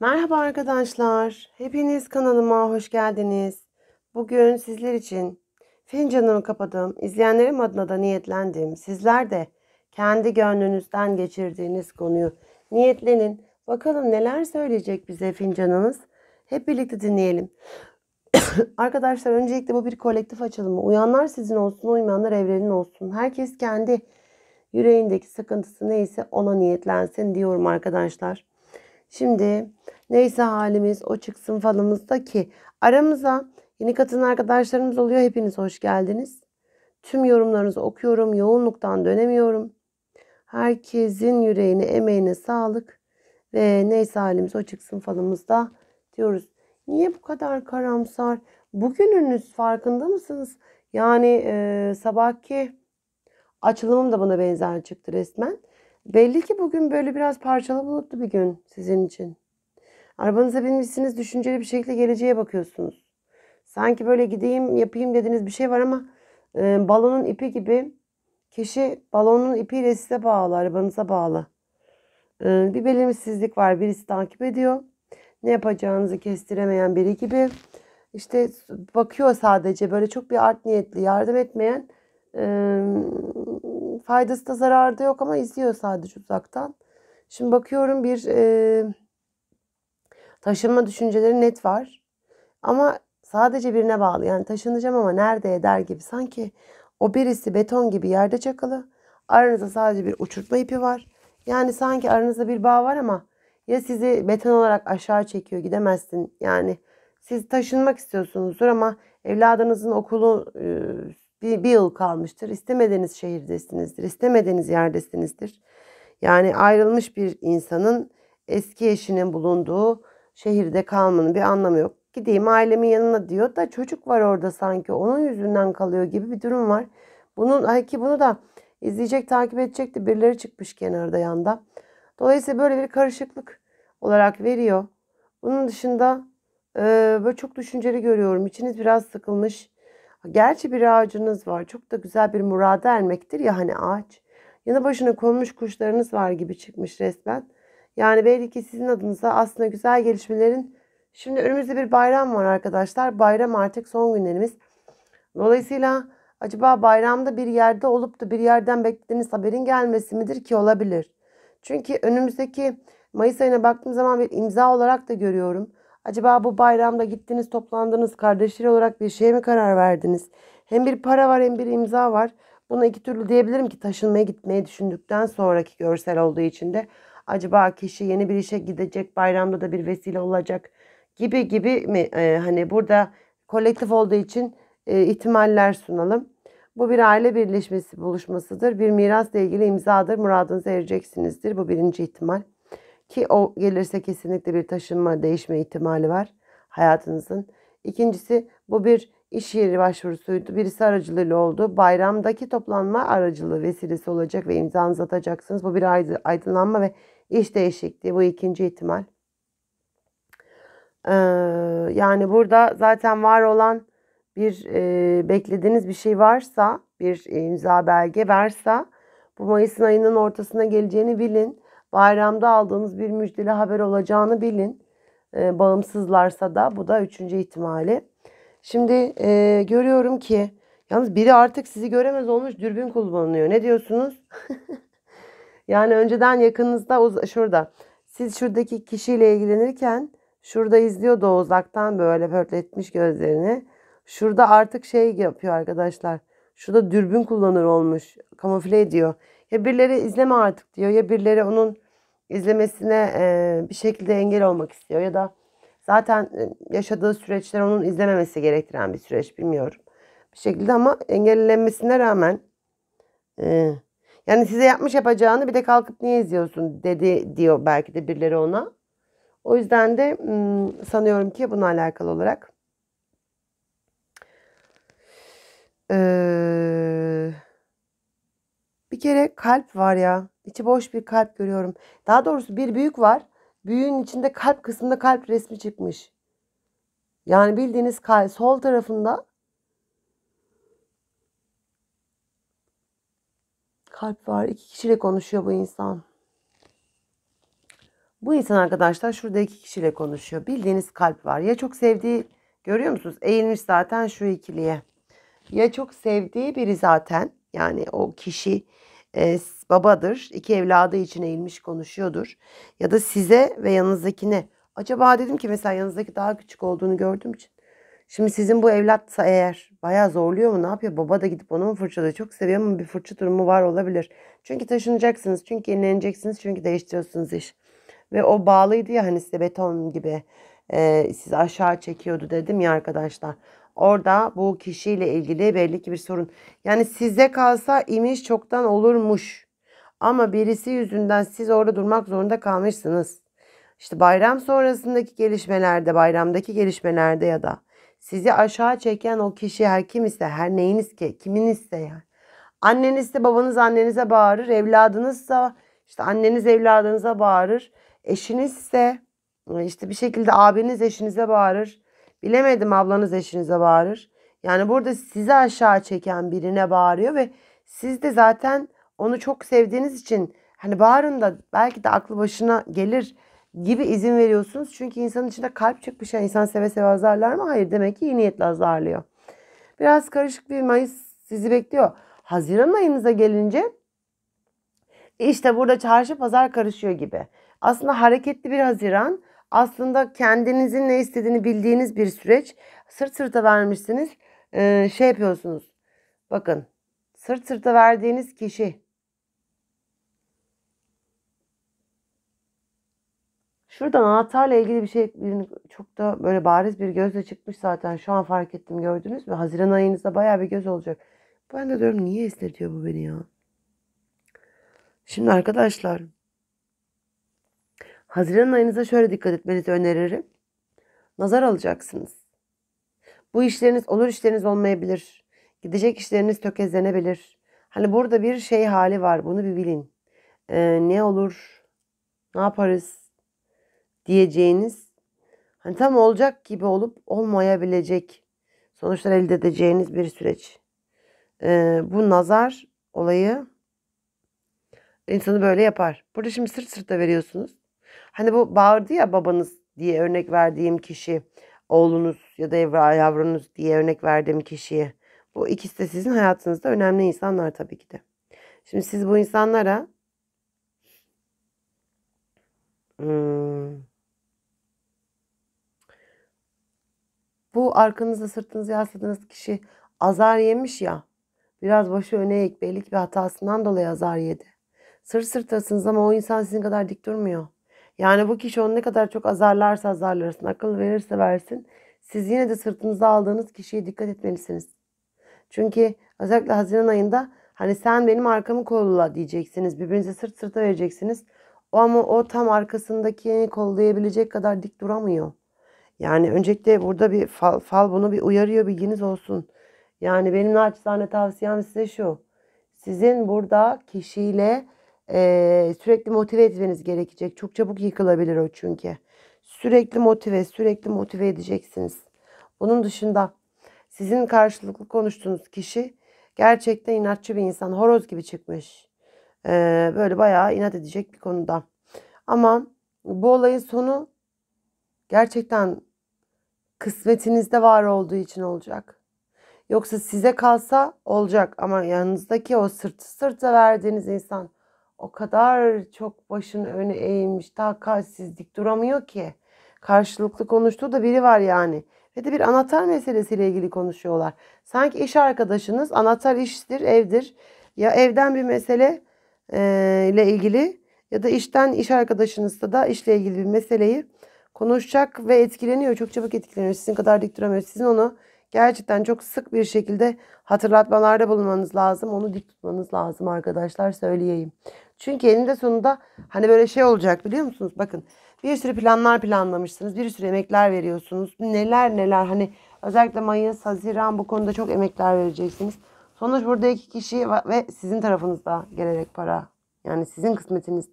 Merhaba arkadaşlar. Hepiniz kanalıma hoş geldiniz. Bugün sizler için fincanımı kapadım. İzleyenlerim adına da niyetlendim. Sizler de kendi gönlünüzden geçirdiğiniz konuyu niyetlenin. Bakalım neler söyleyecek bize fincanımız. Hep birlikte dinleyelim. Arkadaşlar öncelikle bu bir kolektif açılımı. Uyanlar sizin olsun, uymayanlar evrenin olsun. Herkes kendi yüreğindeki sıkıntısı neyse ona niyetlensin diyorum arkadaşlar. Şimdi neyse halimiz o çıksın falımızda ki aramıza yeni katılan arkadaşlarımız oluyor. Hepiniz hoş geldiniz. Tüm yorumlarınızı okuyorum. Yoğunluktan dönemiyorum. Herkesin yüreğine, emeğine sağlık. Ve neyse halimiz o çıksın falımızda diyoruz. Niye bu kadar karamsar? Bugününüz farkında mısınız? Yani e, sabahki açılımım da buna benzer çıktı resmen. Belli ki bugün böyle biraz parçalı bulutlu bir gün sizin için. Arabanıza binmişsiniz düşünceli bir şekilde geleceğe bakıyorsunuz. Sanki böyle gideyim yapayım dediğiniz bir şey var ama e, balonun ipi gibi kişi balonun ipiyle size bağlı, arabanıza bağlı. E, bir belirsizlik var. Birisi takip ediyor. Ne yapacağınızı kestiremeyen biri gibi. İşte bakıyor sadece böyle çok bir art niyetli yardım etmeyen e, faydası da zararı da yok ama izliyor sadece uzaktan. Şimdi bakıyorum bir e, taşınma düşünceleri net var. Ama sadece birine bağlı. Yani taşınacağım ama nerede eder gibi. Sanki o birisi beton gibi yerde çakılı Aranızda sadece bir uçurtma ipi var. Yani sanki aranızda bir bağ var ama ya sizi beton olarak aşağı çekiyor gidemezsin. Yani siz taşınmak istiyorsunuzdur ama evladınızın okulu bir, bir yıl kalmıştır. İstemediğiniz şehirdesinizdir, istemediğiniz yerdesinizdir. Yani ayrılmış bir insanın eski eşinin bulunduğu şehirde kalmanın bir anlamı yok. Gideyim ailemin yanına diyor da çocuk var orada sanki onun yüzünden kalıyor gibi bir durum var. Bunun ay ki bunu da izleyecek takip edecek edecekti birileri çıkmış kenarda yanda. Dolayısıyla böyle bir karışıklık olarak veriyor. Bunun dışında e, böyle çok düşünceli görüyorum. İçiniz biraz sıkılmış. Gerçi bir ağacınız var. Çok da güzel bir murada ermektir ya hani ağaç. Yanı başına konmuş kuşlarınız var gibi çıkmış resmen. Yani belli ki sizin adınıza aslında güzel gelişmelerin şimdi önümüzde bir bayram var arkadaşlar. Bayram artık son günlerimiz. Dolayısıyla acaba bayramda bir yerde olup da bir yerden beklediğiniz haberin gelmesi midir ki olabilir. Çünkü önümüzdeki Mayıs ayına baktığım zaman bir imza olarak da görüyorum. Acaba bu bayramda gittiniz toplandınız kardeşler olarak bir şeye mi karar verdiniz? Hem bir para var hem bir imza var. Buna iki türlü diyebilirim ki taşınmaya gitmeyi düşündükten sonraki görsel olduğu için de acaba kişi yeni bir işe gidecek bayramda da bir vesile olacak gibi gibi mi e, hani burada kolektif olduğu için e, ihtimaller sunalım. Bu bir aile birleşmesi buluşmasıdır. Bir mirasla ilgili imzadır. Muradınıza ereceksinizdir. Bu birinci ihtimal. Ki o gelirse kesinlikle bir taşınma değişme ihtimali var hayatınızın. İkincisi bu bir iş yeri başvurusuydu. Birisi aracılığıyla oldu. Bayramdaki toplanma aracılığı vesilesi olacak ve imzanızı atacaksınız. Bu bir aydınlanma ve iş değişikliği. Bu ikinci ihtimal. Ee, yani burada zaten var olan bir e, beklediğiniz bir şey varsa, bir imza belge varsa bu Mayıs'ın ayının ortasına geleceğini bilin. Bayramda aldığınız bir müjdeli haber olacağını bilin. E, bağımsızlarsa da bu da üçüncü ihtimali. Şimdi e, görüyorum ki yalnız biri artık sizi göremez olmuş dürbün kullanılıyor. Ne diyorsunuz? yani önceden yakınınızda şurada. Siz şuradaki kişiyle ilgilenirken şurada izliyordu o uzaktan böyle pörtletmiş gözlerini. Şurada artık şey yapıyor arkadaşlar. Şurada dürbün kullanır olmuş. Kamufle ediyor. Ya birileri izleme artık diyor ya birileri onun izlemesine e, bir şekilde engel olmak istiyor ya da zaten e, yaşadığı süreçler onun izlememesi gerektiren bir süreç bilmiyorum. Bir şekilde ama engellenmesine rağmen e, yani size yapmış yapacağını bir de kalkıp niye izliyorsun dedi diyor belki de birileri ona. O yüzden de sanıyorum ki buna alakalı olarak. Eee bir kere kalp var ya. İçi boş bir kalp görüyorum. Daha doğrusu bir büyük var. Büyüğün içinde kalp kısmında kalp resmi çıkmış. Yani bildiğiniz kalp sol tarafında kalp var. İki kişiyle konuşuyor bu insan. Bu insan arkadaşlar şurada iki kişiyle konuşuyor. Bildiğiniz kalp var. Ya çok sevdiği görüyor musunuz? Eğilmiş zaten şu ikiliye. Ya çok sevdiği biri zaten yani o kişi e, babadır. iki evladı için eğilmiş konuşuyordur. Ya da size ve yanınızdakine. Acaba dedim ki mesela yanınızdaki daha küçük olduğunu gördüğüm için. Şimdi sizin bu evlatsa eğer bayağı zorluyor mu ne yapıyor? Baba da gidip onu mu fırçalıyor? Çok seviyor ama bir fırça durumu var olabilir. Çünkü taşınacaksınız, çünkü yenileneceksiniz, çünkü değiştiriyorsunuz iş. Ve o bağlıydı ya hani size beton gibi e, sizi aşağı çekiyordu dedim ya arkadaşlar. Orada bu kişiyle ilgili belli ki bir sorun. Yani size kalsa imiş çoktan olurmuş. Ama birisi yüzünden siz orada durmak zorunda kalmışsınız. İşte bayram sonrasındaki gelişmelerde, bayramdaki gelişmelerde ya da sizi aşağı çeken o kişi her kim ise, her neyiniz ki, kiminizse yani. Annenizse babanız annenize bağırır, evladınızsa işte anneniz evladınıza bağırır. Eşinizse işte bir şekilde abiniz eşinize bağırır. Bilemedim ablanız eşinize bağırır. Yani burada sizi aşağı çeken birine bağırıyor ve siz de zaten onu çok sevdiğiniz için hani bağırın da belki de aklı başına gelir gibi izin veriyorsunuz. Çünkü insanın içinde kalp çıkmış. Yani insan seve seve azarlar mı? Hayır demek ki iyi niyetle azarlıyor. Biraz karışık bir Mayıs sizi bekliyor. Haziran ayınıza gelince işte burada çarşı pazar karışıyor gibi. Aslında hareketli bir Haziran aslında kendinizin ne istediğini bildiğiniz bir süreç. Sırt sırta vermişsiniz. Ee, şey yapıyorsunuz. Bakın sırt sırta verdiğiniz kişi Şuradan anahtarla ilgili bir şey çok da böyle bariz bir gözle çıkmış zaten. Şu an fark ettim gördünüz mü? Haziran ayınızda baya bir göz olacak. Ben de diyorum niye istediyor bu beni ya? Şimdi arkadaşlar Haziran ayınıza şöyle dikkat etmenizi öneririm. Nazar alacaksınız. Bu işleriniz olur işleriniz olmayabilir. Gidecek işleriniz tökezlenebilir. Hani burada bir şey hali var. Bunu bir bilin. Ee, ne olur? Ne yaparız? Diyeceğiniz. Hani tam olacak gibi olup olmayabilecek sonuçlar elde edeceğiniz bir süreç. Ee, bu nazar olayı insanı böyle yapar. Burada şimdi sırt sırta veriyorsunuz. Hani bu bağırdı ya babanız diye örnek verdiğim kişi, oğlunuz ya da evra yavrunuz diye örnek verdiğim kişiye. Bu ikisi de sizin hayatınızda önemli insanlar tabii ki de. Şimdi siz bu insanlara hmm, bu arkanızda sırtınızı yasladığınız kişi azar yemiş ya. Biraz başı öne eğik, bellik bir hatasından dolayı azar yedi. sır sırtasınız ama o insan sizin kadar dik durmuyor. Yani bu kişi onu ne kadar çok azarlarsa azarlarsın, akıl verirse versin. Siz yine de sırtınıza aldığınız kişiye dikkat etmelisiniz. Çünkü özellikle Haziran ayında hani sen benim arkamı kolla diyeceksiniz. Birbirinize sırt sırta vereceksiniz. O ama o tam arkasındakini kollayabilecek kadar dik duramıyor. Yani öncelikle burada bir fal, fal bunu bir uyarıyor bilginiz olsun. Yani benim naçizane tavsiyem size şu. Sizin burada kişiyle ee, sürekli motive etmeniz gerekecek. Çok çabuk yıkılabilir o çünkü. Sürekli motive, sürekli motive edeceksiniz. Onun dışında sizin karşılıklı konuştuğunuz kişi gerçekten inatçı bir insan. Horoz gibi çıkmış. Ee, böyle bayağı inat edecek bir konuda. Ama bu olayın sonu gerçekten kısmetinizde var olduğu için olacak. Yoksa size kalsa olacak ama yanınızdaki o sırtı sırta verdiğiniz insan o kadar çok başını öne eğmiş, takatsizlik duramıyor ki. Karşılıklı konuştuğu da biri var yani. Ve de bir anahtar meselesiyle ilgili konuşuyorlar. Sanki iş arkadaşınız anahtar iştir, evdir. Ya evden bir mesele e, ile ilgili ya da işten iş arkadaşınızda da işle ilgili bir meseleyi konuşacak ve etkileniyor. Çok çabuk etkileniyor. Sizin kadar dik duramıyor. Sizin onu gerçekten çok sık bir şekilde hatırlatmalarda bulunmanız lazım. Onu dik tutmanız lazım arkadaşlar söyleyeyim. Çünkü eninde sonunda hani böyle şey olacak biliyor musunuz? Bakın bir sürü planlar planlamışsınız. Bir sürü emekler veriyorsunuz. Neler neler hani özellikle Mayıs, Haziran bu konuda çok emekler vereceksiniz. Sonuç burada iki kişi ve sizin tarafınızda gelerek para. Yani sizin kısmetiniz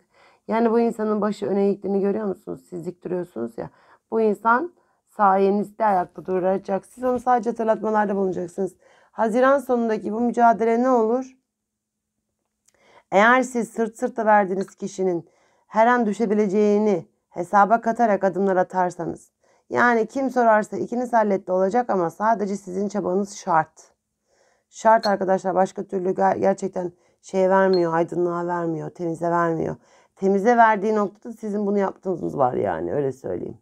Yani bu insanın başı öne eğikliğini görüyor musunuz? Siz dik duruyorsunuz ya. Bu insan sayenizde ayakta duracak. Siz onu sadece hatırlatmalarda bulunacaksınız. Haziran sonundaki bu mücadele ne olur? Eğer siz sırt sırta verdiğiniz kişinin her an düşebileceğini hesaba katarak adımlar atarsanız. Yani kim sorarsa ikiniz halletti olacak ama sadece sizin çabanız şart. Şart arkadaşlar başka türlü gerçekten şey vermiyor, aydınlığa vermiyor, temize vermiyor. Temize verdiği noktada sizin bunu yaptığınız var yani öyle söyleyeyim.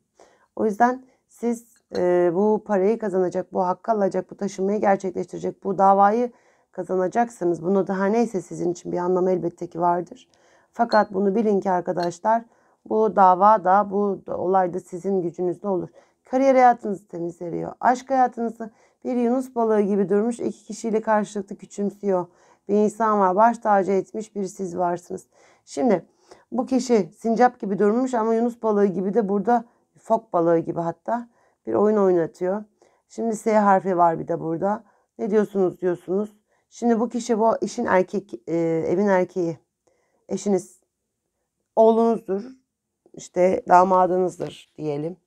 O yüzden siz e, bu parayı kazanacak, bu hakkı alacak, bu taşınmayı gerçekleştirecek, bu davayı kazanacaksınız. Bunu daha neyse sizin için bir anlamı elbette ki vardır. Fakat bunu bilin ki arkadaşlar bu dava da bu olay da sizin gücünüzde olur. Kariyer hayatınızı temiz Aşk hayatınızı bir yunus balığı gibi durmuş iki kişiyle karşılıklı küçümsüyor. Bir insan var baş tacı etmiş bir siz varsınız. Şimdi bu kişi sincap gibi durmuş ama yunus balığı gibi de burada fok balığı gibi hatta bir oyun oynatıyor. Şimdi S harfi var bir de burada. Ne diyorsunuz diyorsunuz. Şimdi bu kişi bu işin erkek, e, evin erkeği. Eşiniz, oğlunuzdur, işte damadınızdır diyelim.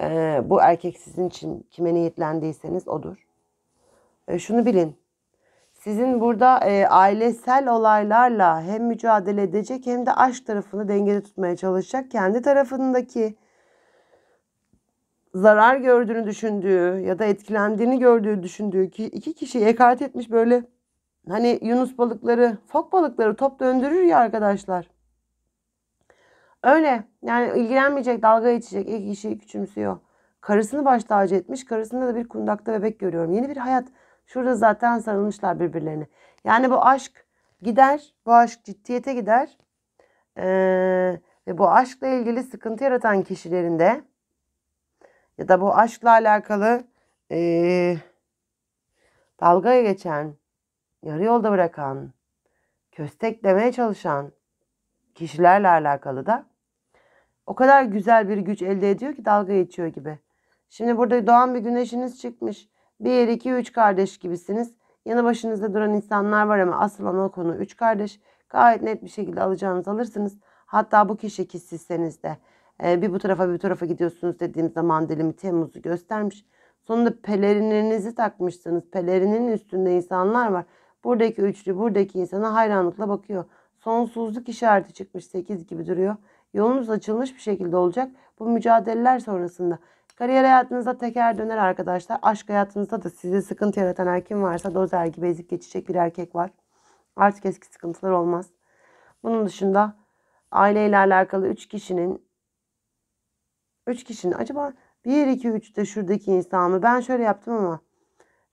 E, bu erkek sizin için kime niyetlendiyseniz odur. E, şunu bilin. Sizin burada e, ailesel olaylarla hem mücadele edecek hem de aşk tarafını dengede tutmaya çalışacak. Kendi tarafındaki zarar gördüğünü düşündüğü ya da etkilendiğini gördüğü düşündüğü ki iki kişiyi ekart etmiş böyle hani yunus balıkları, fok balıkları top döndürür ya arkadaşlar. Öyle yani ilgilenmeyecek, dalga geçecek iki kişiyi küçümsüyor. Karısını baş tacı etmiş. Karısında da bir kundakta bebek görüyorum. Yeni bir hayat. Şurada zaten sarılmışlar birbirlerini Yani bu aşk gider. Bu aşk ciddiyete gider. Ee, ve bu aşkla ilgili sıkıntı yaratan kişilerin de ya da bu aşkla alakalı e, dalgaya geçen, yarı yolda bırakan, kösteklemeye çalışan kişilerle alakalı da o kadar güzel bir güç elde ediyor ki dalga geçiyor gibi. Şimdi burada doğan bir güneşiniz çıkmış. Bir, iki, üç kardeş gibisiniz. Yanı başınızda duran insanlar var ama asıl ana konu üç kardeş. Gayet net bir şekilde alacağınız alırsınız. Hatta bu kişi ki de ee, bir bu tarafa bir bu tarafa gidiyorsunuz dediğim zaman dilimi Temmuz'u göstermiş. Sonunda pelerinlerinizi takmışsınız. Pelerinin üstünde insanlar var. Buradaki üçlü buradaki insana hayranlıkla bakıyor. Sonsuzluk işareti çıkmış 8 gibi duruyor. Yolunuz açılmış bir şekilde olacak. Bu mücadeleler sonrasında. Kariyer hayatınızda teker döner arkadaşlar. Aşk hayatınızda da size sıkıntı yaratan her kim varsa dozer gibi ezip geçecek bir erkek var. Artık eski sıkıntılar olmaz. Bunun dışında aileyle alakalı 3 kişinin 3 kişinin acaba 1 2 3 de şuradaki insan mı? Ben şöyle yaptım ama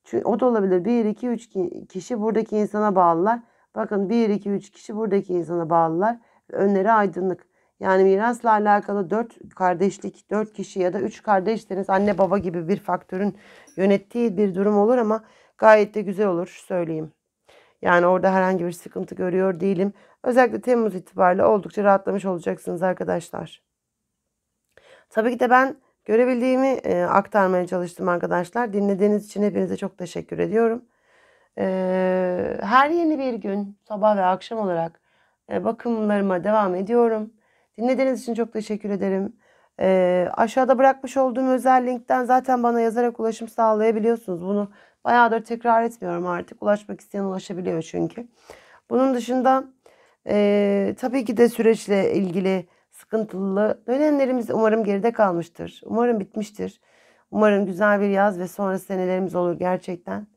çünkü o da olabilir. 1 2 3 kişi buradaki insana bağlılar. Bakın 1 2 3 kişi buradaki insana bağlılar. Önleri aydınlık. Yani mirasla alakalı 4 kardeşlik, 4 kişi ya da 3 kardeşleriniz anne baba gibi bir faktörün yönettiği bir durum olur ama gayet de güzel olur söyleyeyim. Yani orada herhangi bir sıkıntı görüyor değilim. Özellikle Temmuz itibariyle oldukça rahatlamış olacaksınız arkadaşlar. Tabii ki de ben görebildiğimi e, aktarmaya çalıştım arkadaşlar. Dinlediğiniz için hepinize çok teşekkür ediyorum. E, her yeni bir gün sabah ve akşam olarak e, bakımlarıma devam ediyorum. Dinlediğiniz için çok teşekkür ederim. E, aşağıda bırakmış olduğum özel linkten zaten bana yazarak ulaşım sağlayabiliyorsunuz. Bunu bayağıdır tekrar etmiyorum artık. Ulaşmak isteyen ulaşabiliyor çünkü. Bunun dışında e, tabii ki de süreçle ilgili sıkıntılı dönemlerimiz umarım geride kalmıştır. Umarım bitmiştir. Umarım güzel bir yaz ve sonra senelerimiz olur gerçekten.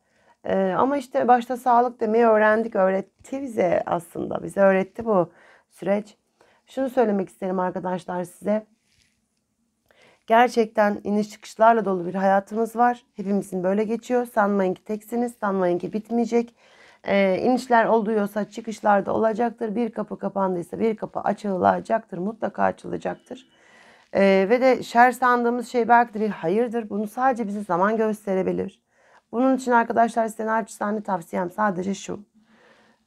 Ee, ama işte başta sağlık demeyi öğrendik. Öğretti bize aslında. Bize öğretti bu süreç. Şunu söylemek isterim arkadaşlar size. Gerçekten iniş çıkışlarla dolu bir hayatımız var. Hepimizin böyle geçiyor. Sanmayın ki teksiniz, sanmayın ki bitmeyecek. E, inişler oluyorsa çıkışlarda olacaktır. Bir kapı kapandıysa bir kapı açılacaktır. Mutlaka açılacaktır. E, ve de şer sandığımız şey belki de bir hayırdır. Bunu sadece bize zaman gösterebilir. Bunun için arkadaşlar size naçizane tavsiyem sadece şu.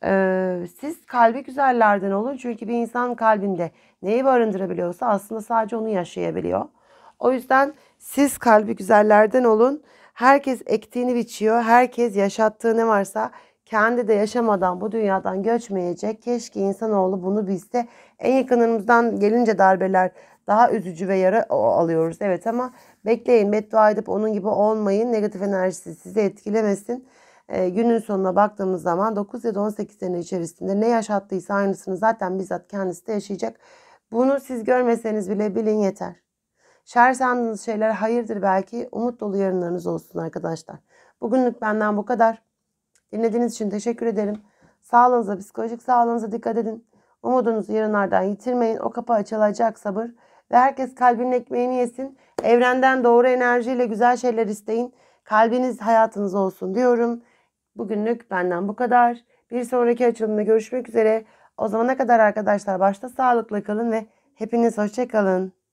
E, siz kalbi güzellerden olun. Çünkü bir insan kalbinde neyi barındırabiliyorsa aslında sadece onu yaşayabiliyor. O yüzden siz kalbi güzellerden olun. Herkes ektiğini biçiyor. Herkes yaşattığı ne varsa kendi de yaşamadan bu dünyadan göçmeyecek. Keşke insanoğlu bunu bilse. En yakınımızdan gelince darbeler daha üzücü ve yara alıyoruz. Evet ama bekleyin beddua edip onun gibi olmayın. Negatif enerjisi sizi etkilemesin. E, günün sonuna baktığımız zaman 9 ya da 18 sene içerisinde ne yaşattıysa aynısını zaten bizzat kendisi de yaşayacak. Bunu siz görmeseniz bile bilin yeter. Şer sandığınız şeyler hayırdır belki. Umut dolu yarınlarınız olsun arkadaşlar. Bugünlük benden bu kadar. Dinlediğiniz için teşekkür ederim. Sağlığınıza, psikolojik sağlığınıza dikkat edin. Umudunuzu yarınlardan yitirmeyin. O kapı açılacak sabır. Ve herkes kalbinin ekmeğini yesin. Evrenden doğru enerjiyle güzel şeyler isteyin. Kalbiniz hayatınız olsun diyorum. Bugünlük benden bu kadar. Bir sonraki açılımda görüşmek üzere. O zamana kadar arkadaşlar başta sağlıkla kalın ve hepiniz hoşça kalın.